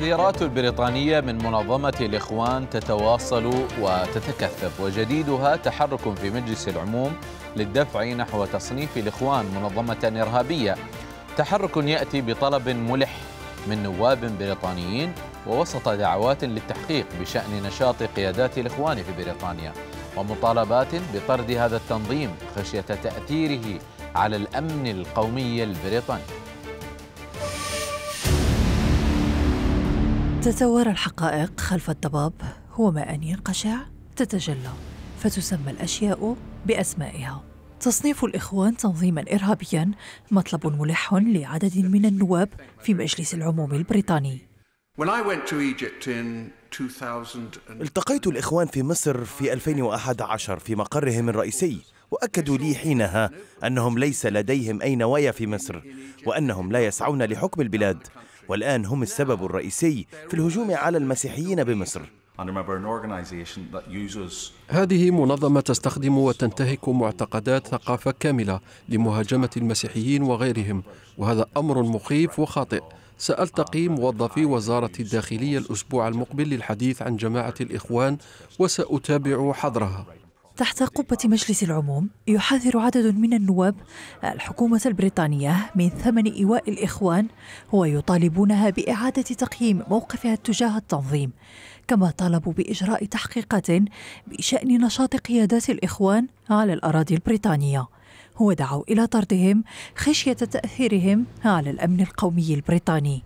التحذيرات البريطانية من منظمة الإخوان تتواصل وتتكثف وجديدها تحرك في مجلس العموم للدفع نحو تصنيف الإخوان منظمة إرهابية تحرك يأتي بطلب ملح من نواب بريطانيين ووسط دعوات للتحقيق بشأن نشاط قيادات الإخوان في بريطانيا ومطالبات بطرد هذا التنظيم خشية تأثيره على الأمن القومي البريطاني تتوارى الحقائق خلف الضباب هو ما ان قشع تتجلى فتسمى الأشياء بأسمائها تصنيف الإخوان تنظيما إرهابيا مطلب ملح لعدد من النواب في مجلس العموم البريطاني التقيت الإخوان في مصر في 2011 في مقرهم الرئيسي وأكدوا لي حينها أنهم ليس لديهم أي نوايا في مصر وأنهم لا يسعون لحكم البلاد والآن هم السبب الرئيسي في الهجوم على المسيحيين بمصر هذه منظمة تستخدم وتنتهك معتقدات ثقافة كاملة لمهاجمة المسيحيين وغيرهم وهذا أمر مخيف وخاطئ سألتقي موظفي وزارة الداخلية الأسبوع المقبل للحديث عن جماعة الإخوان وسأتابع حظرها تحت قبة مجلس العموم يحذر عدد من النواب الحكومة البريطانية من ثمن إيواء الإخوان ويطالبونها بإعادة تقييم موقفها تجاه التنظيم كما طالبوا بإجراء تحقيقات بشأن نشاط قيادات الإخوان على الأراضي البريطانية ودعوا إلى طردهم خشية تأثيرهم على الأمن القومي البريطاني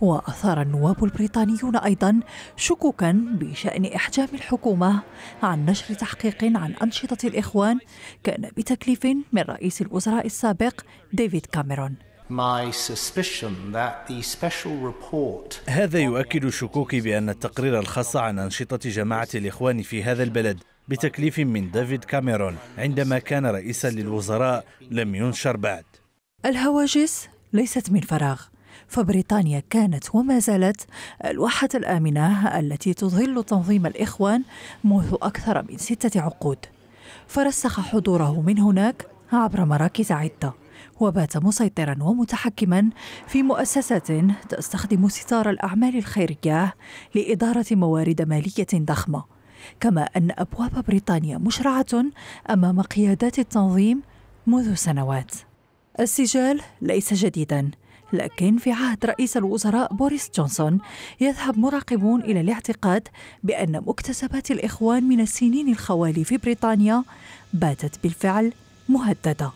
وأثار النواب البريطانيون أيضا شكوكا بشأن إحجام الحكومة عن نشر تحقيق عن أنشطة الإخوان كان بتكليف من رئيس الوزراء السابق ديفيد كاميرون هذا يؤكد شكوكي بأن التقرير الخاص عن أنشطة جماعة الإخوان في هذا البلد بتكليف من ديفيد كاميرون عندما كان رئيسا للوزراء لم ينشر بعد الهواجس ليست من فراغ فبريطانيا كانت وما زالت الواحة الآمنة التي تظل تنظيم الإخوان منذ أكثر من ستة عقود فرسخ حضوره من هناك عبر مراكز عدة وبات مسيطرا ومتحكما في مؤسسات تستخدم ستار الأعمال الخيرية لإدارة موارد مالية ضخمة كما أن أبواب بريطانيا مشرعة أمام قيادات التنظيم منذ سنوات السجال ليس جديدا لكن في عهد رئيس الوزراء بوريس جونسون يذهب مراقبون إلى الاعتقاد بأن مكتسبات الإخوان من السنين الخوالي في بريطانيا باتت بالفعل مهددة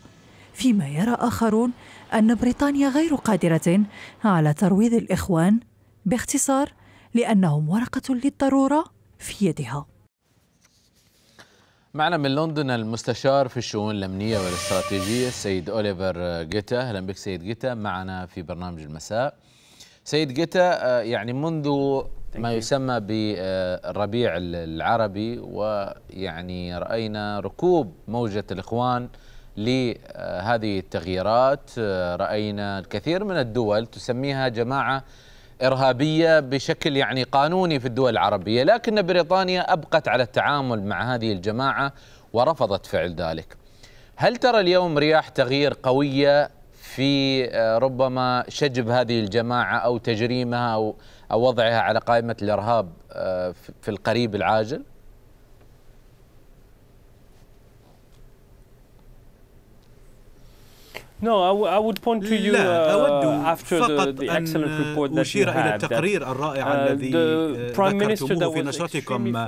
فيما يرى آخرون أن بريطانيا غير قادرة على ترويض الإخوان باختصار لأنهم ورقة للضرورة في يدها معنا من لندن المستشار في الشؤون الأمنية والاستراتيجية السيد أوليفر جيتا أهلا بك سيد جيتا معنا في برنامج المساء سيد جيتا آه، يعني منذ ما يسمى بالربيع العربي ويعني رأينا ركوب موجة الإخوان لهذه التغييرات آه، رأينا الكثير من الدول تسميها جماعة إرهابية بشكل يعني قانوني في الدول العربية لكن بريطانيا أبقت على التعامل مع هذه الجماعة ورفضت فعل ذلك هل ترى اليوم رياح تغيير قوية في آه، ربما شجب هذه الجماعة أو تجريمها أو وضعها على قائمة الإرهاب آه، في القريب العاجل؟ No, I, I would point to you لا uh, أود uh, after فقط the, the excellent report that أشير إلى التقرير uh, الرائع الذي uh, ذكرتموه في نشرتكم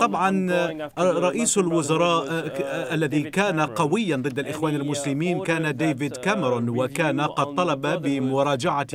طبعا رئيس الوزراء الذي كان قويا ضد الإخوان المسلمين كان ديفيد كاميرون وكان قد طلب بمراجعة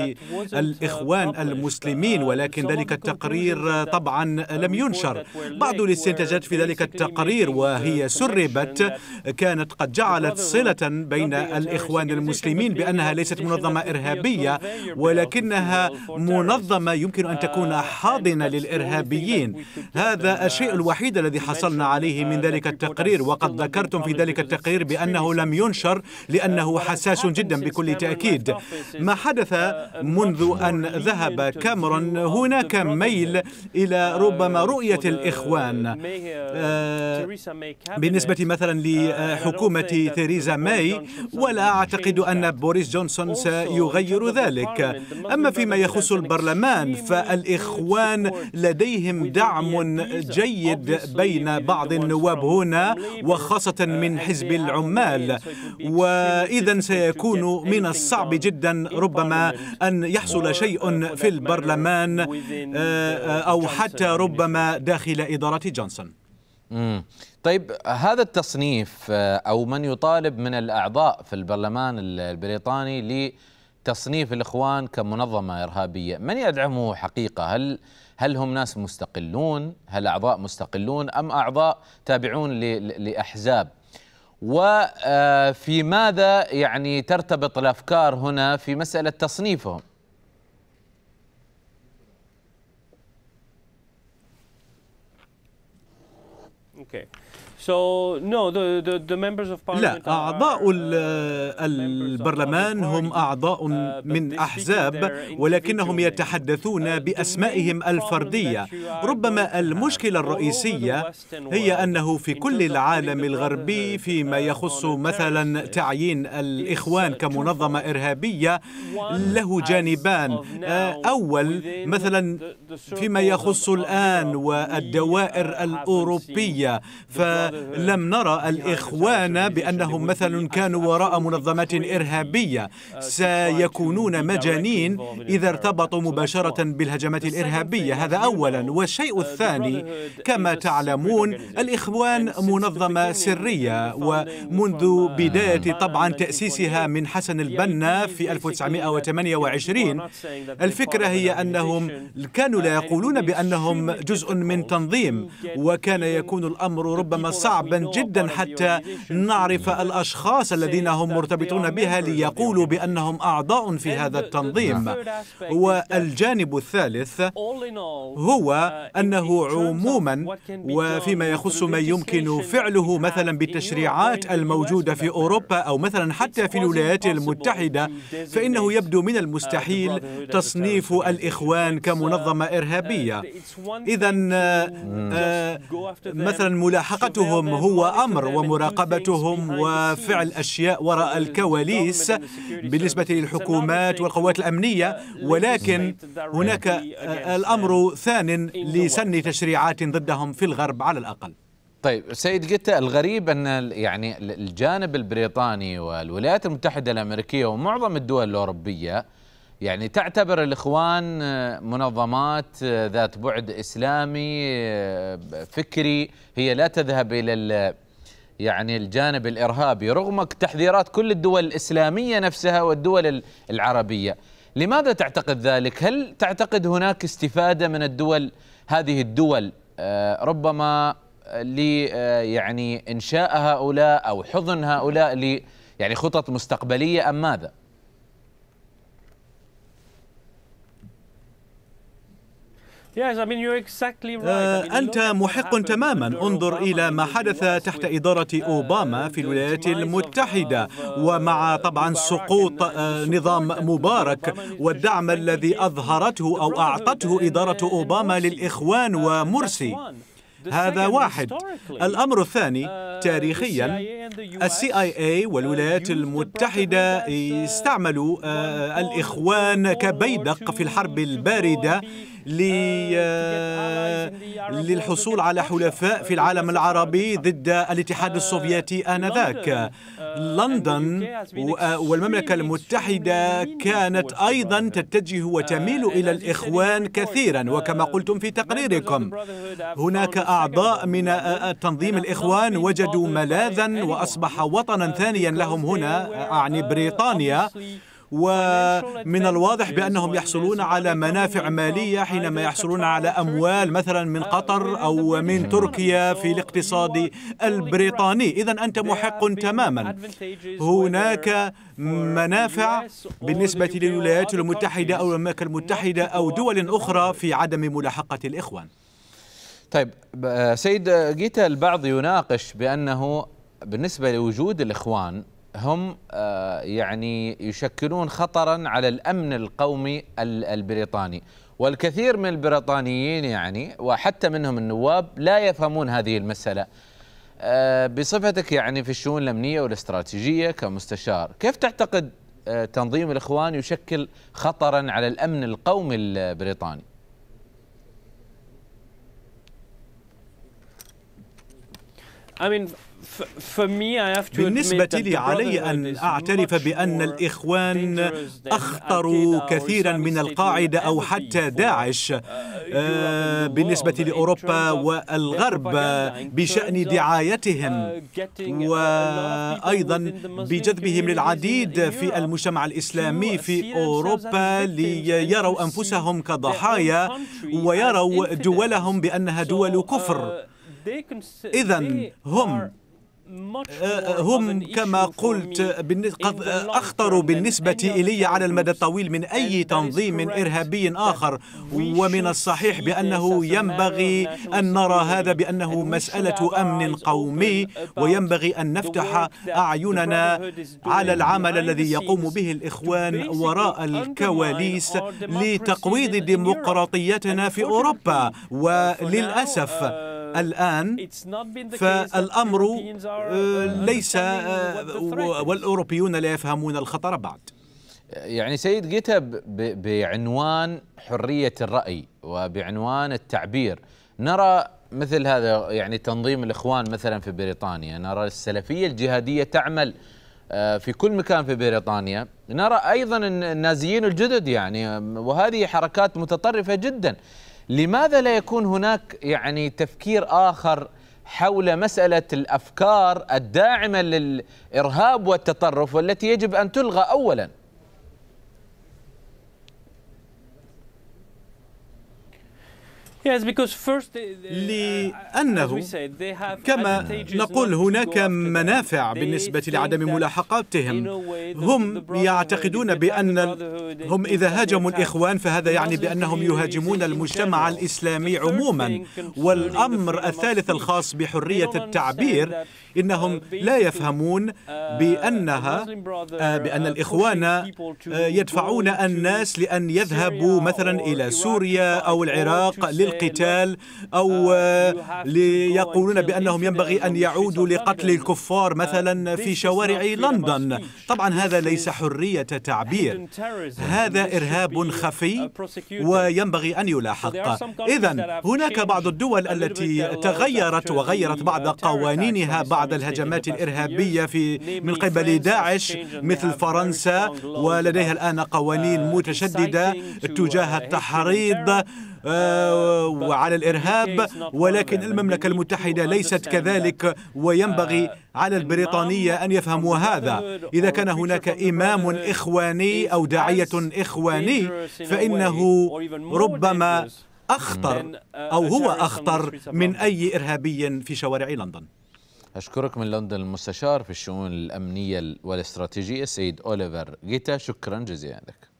الإخوان المسلمين ولكن ذلك التقرير طبعا لم ينشر بعض الاستنتاجات في ذلك التقرير وهي سربت كانت قد جعلت صلة بين الإخوان المسلمين المسلمين بأنها ليست منظمة إرهابية ولكنها منظمة يمكن أن تكون حاضنة للإرهابيين هذا الشيء الوحيد الذي حصلنا عليه من ذلك التقرير وقد ذكرتم في ذلك التقرير بأنه لم ينشر لأنه حساس جدا بكل تأكيد ما حدث منذ أن ذهب كامرون هناك ميل إلى ربما رؤية الإخوان آه، بالنسبة مثلا لحكومة تheresa ماي ولا أعتقد أعتقد أن بوريس جونسون سيغير ذلك أما فيما يخص البرلمان فالإخوان لديهم دعم جيد بين بعض النواب هنا uh, وخاصة من حزب العمال وإذا سيكون من الصعب جدا ربما أن يحصل uh, شيء في البرلمان آه، uh, أو حتى ربما داخل إدارة جونسون طيب هذا التصنيف آه، او من يطالب من الاعضاء في البرلمان البريطاني لتصنيف الاخوان كمنظمه ارهابيه، من يدعمه حقيقه؟ هل هل هم ناس مستقلون؟ هل اعضاء مستقلون ام اعضاء تابعون لاحزاب؟ وفي آه، ماذا يعني ترتبط الافكار هنا في مساله تصنيفهم؟ Okay. لا أعضاء uh, البرلمان هم uh, أعضاء من أحزاب ولكنهم يتحدثون uh, بأسمائهم الفردية ربما المشكلة الرئيسية هي أنه في كل العالم الغربي آه، فيما يخص مثلا تعيين الإخوان كمنظمة إرهابية له جانبان أول مثلا فيما يخص الآن والدوائر الأوروبية ف لم نرى الإخوان بأنهم مثلا كانوا وراء منظمات إرهابية سيكونون مجانين إذا ارتبطوا مباشرة بالهجمات الإرهابية هذا أولا والشيء الثاني كما تعلمون الإخوان منظمة سرية ومنذ بداية طبعا تأسيسها من حسن البنا في 1928 الفكرة هي أنهم كانوا لا يقولون بأنهم جزء من تنظيم وكان يكون الأمر ربما صعبا جدا حتى نعرف الأشخاص الذين هم مرتبطون بها ليقولوا بأنهم أعضاء في هذا التنظيم والجانب الثالث هو uh, أنه عموما وفيما يخص ما يمكن فعله مثلا بالتشريعات الموجودة في أوروبا أو مثلا حتى في الولايات المتحدة فإنه يبدو من uh, المستحيل تصنيف الإخوان كمنظمة إرهابية إذا uh، مثلا ملاحقته وجودهم هو أمر ومراقبتهم وفعل أشياء وراء الكواليس بالنسبة للحكومات والقوات الأمنية ولكن هناك الأمر ثان لسن تشريعات ضدهم في الغرب على الأقل طيب سيد قتا الغريب ان يعني الجانب البريطاني والولايات المتحده الامريكيه ومعظم الدول الاوروبيه يعني تعتبر الاخوان آه، منظمات آه، ذات بعد اسلامي آه، فكري هي لا تذهب الى يعني الجانب الارهابي رغم تحذيرات كل الدول الاسلاميه نفسها والدول العربيه لماذا تعتقد ذلك هل تعتقد هناك استفاده من الدول هذه الدول ربما ل يعني انشاء هؤلاء او حضن هؤلاء ل يعني خطط مستقبليه ام ماذا آه، أنت محق تماما انظر إلى ما حدث تحت إدارة uh, أوباما في الولايات uh, المتحدة uh, ومع طبعا سقوط آه، نظام مبارك والدعم الذي أظهرته أو أعطته إدارة أوباما للإخوان ومرسي هذا واحد الأمر الثاني تاريخيا السي اي اي والولايات المتحدة استعملوا آه، الإخوان كبيدق في الحرب الباردة آه، آه، للحصول على حلفاء في العالم العربي ضد الاتحاد آه، السوفيتي آنذاك لندن والمملكة المتحدة كانت أيضا تتجه وتميل إلى الإخوان كثيرا وكما قلتم في تقريركم هناك أعضاء من تنظيم الإخوان وجدوا ملاذا وأصبح وطنا uh, ثانيا لهم هنا أعني uh, بريطانيا ومن الواضح بأنهم يحصلون على منافع مالية حينما يحصلون على أموال مثلا من آه، قطر أو من تركيا في الاقتصاد البريطاني إذا أنت محق تماما هناك منافع بالنسبة للولايات المتحدة أو المملكة المتحدة أو دول أخرى في عدم ملاحقة الإخوان طيب سيد جيتا البعض يناقش بأنه بالنسبة لوجود الإخوان هم آه، يعني يشكلون خطرا على الامن القومي البريطاني والكثير من البريطانيين يعني وحتى منهم النواب لا يفهمون هذه المساله آه، بصفتك يعني في الشؤون الامنيه والاستراتيجيه كمستشار كيف تعتقد آه، تنظيم الاخوان يشكل خطرا على الامن القومي البريطاني I mean بالنسبة لي علي أن أعترف بأن الإخوان أخطر كثيرا من القاعدة أو حتى داعش uh, آه، بالنسبة لأوروبا والغرب آه، بشأن دعايتهم uh, وأيضا بجذبهم للعديد في المجتمع الإسلامي في أوروبا ليروا أنفسهم كضحايا ويروا دولهم بأنها دول uh, كفر إذا هم أه، أه، هم كما قلت آه، أخطر بالنسبة إلي على المدى الطويل من أي تنظيم إرهابي آخر ومن الصحيح بأنه ينبغي أن نرى هذا بأنه مسألة أمن قومي وينبغي أن نفتح أعيننا على العمل الذي يقوم به الإخوان وراء الكواليس لتقويض ديمقراطيتنا في أوروبا uh, وللأسف uh, الآن فالأمر آه، uh, ليس آه، والأوروبيون لا يفهمون الخطر بعد يعني سيد جيتا بعنوان حرية الرأي وبعنوان التعبير نرى مثل هذا يعني تنظيم الإخوان مثلا في بريطانيا نرى السلفية الجهادية تعمل آه، في كل مكان في بريطانيا نرى أيضا النازيين الجدد يعني وهذه حركات متطرفة جدا لماذا لا يكون هناك يعني تفكير اخر حول مساله الافكار الداعمه للارهاب والتطرف والتي يجب ان تلغى اولا؟ Uh, لأنه كما نقول هناك منافع بالنسبة لعدم ملاحقاتهم هم يعتقدون بأن هم إذا هاجموا الإخوان فهذا يعني بأنهم يهاجمون المجتمع الإسلامي عموما والأمر الثالث الخاص بحرية uh, التعبير إنهم لا يفهمون uh, بأنها آه، بأن الإخوان آه، يدفعون الناس لأن يذهبوا مثلا إلى سوريا أو العراق لل للقتال أو آه، آه، ليقولون بأنهم ينبغي أن يعودوا لقتل الكفار آه، مثلا في شوارع لندن طبعا هذا ليس حرية تعبير هذا إرهاب uh, خفي وينبغي أن يلاحق إذا هناك بعض الدول التي تغيرت وغيرت uh, بعض قوانينها بعد الهجمات الإرهابية في من قبل داعش مثل فرنسا ولديها الآن uh, قوانين متشددة تجاه التحريض وعلى آه، الإرهاب ولكن المملكة المتحدة ليست كذلك وينبغي uh, على البريطانية أن يفهموا هذا إذا كان هناك إمام إخواني أو داعية إخواني فإنه ربما uh, أخطر أو هو أخطر من أي إرهابي في شوارع لندن أشكرك من لندن المستشار في الشؤون الأمنية والاستراتيجية سيد أوليفر جيتا شكرا جزيلا لك